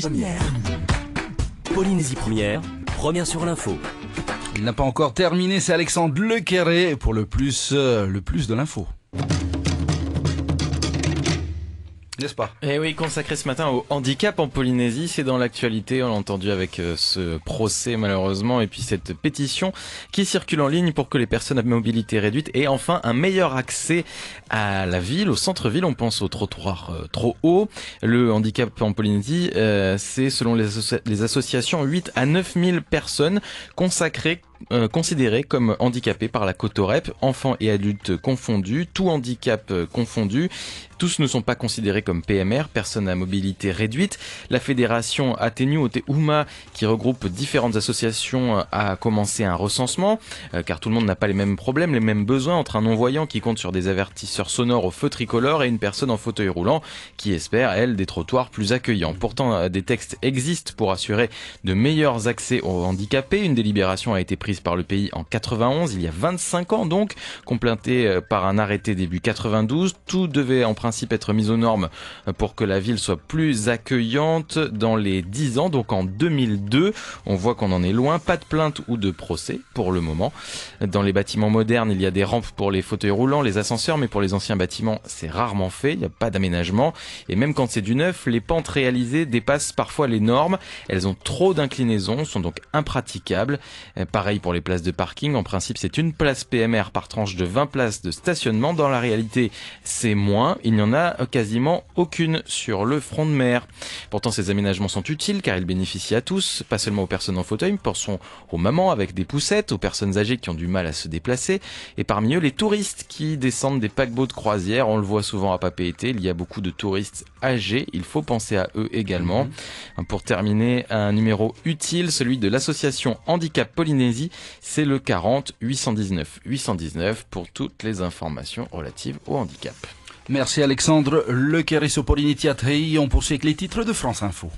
Première. Polynésie première, première sur l'info. Il n'a pas encore terminé, c'est Alexandre Le pour le plus, euh, le plus de l'info. N'est-ce pas Eh oui, consacré ce matin au handicap en Polynésie, c'est dans l'actualité, on l'a entendu avec euh, ce procès malheureusement, et puis cette pétition qui circule en ligne pour que les personnes à mobilité réduite aient enfin un meilleur accès à la ville, au centre-ville, on pense aux trottoirs euh, trop hauts. Le handicap en Polynésie, euh, c'est selon les, associations 8 à 9 000 personnes consacrées considérées comme handicapées par la Cotorep, enfants et adultes confondus, tout handicap confondu. Tous ne sont pas considérés comme PMR, personnes à mobilité réduite. La fédération Atenu TUMA, qui regroupe différentes associations, a commencé un recensement, euh, car tout le monde n'a pas les mêmes problèmes, les mêmes besoins entre un non-voyant qui compte sur des avertisseurs sonores au feu tricolore et une personne en fauteuil roulant qui espère, elle, des trottoirs plus accueillants. Pourtant, euh, des textes existent pour assurer de meilleurs accès aux handicapés. Une délibération a été prise par le pays en 91, il y a 25 ans donc, complétée euh, par un arrêté début 92. Tout devait emprunter être mise aux normes euh, pour que la ville soit plus accueillante dans les 10 ans, donc en 2002. On voit qu'on en est loin, pas de plainte ou de procès pour le moment. Dans les bâtiments modernes, il y a des rampes pour les fauteuils roulants, les ascenseurs, mais pour les anciens bâtiments, c'est rarement fait, il n'y a pas d'aménagement. Et même quand c'est du neuf, les pentes réalisées dépassent parfois les normes, elles ont trop d'inclinaisons, sont donc impraticables. Euh, pareil pour les places de parking, en principe c'est une place PMR par tranche de 20 places de stationnement, dans la réalité c'est moins, il n'y en a quasiment aucune sur le front de mer. Pourtant, ces aménagements sont utiles car ils bénéficient à tous, pas seulement aux personnes en fauteuil, mais pensons aux mamans avec des poussettes, aux personnes âgées qui ont du mal à se déplacer, et parmi eux les touristes qui descendent des paquebots de croisière. On le voit souvent à Papeete, il y a beaucoup de touristes âgés, il faut penser à eux également. Mhm. Pour terminer, un numéro utile, celui de l'association Handicap Polynésie, c'est le 40 819 819 pour toutes les informations relatives au handicap. Merci Alexandre. Le Carisso on poursuit avec les titres de France Info.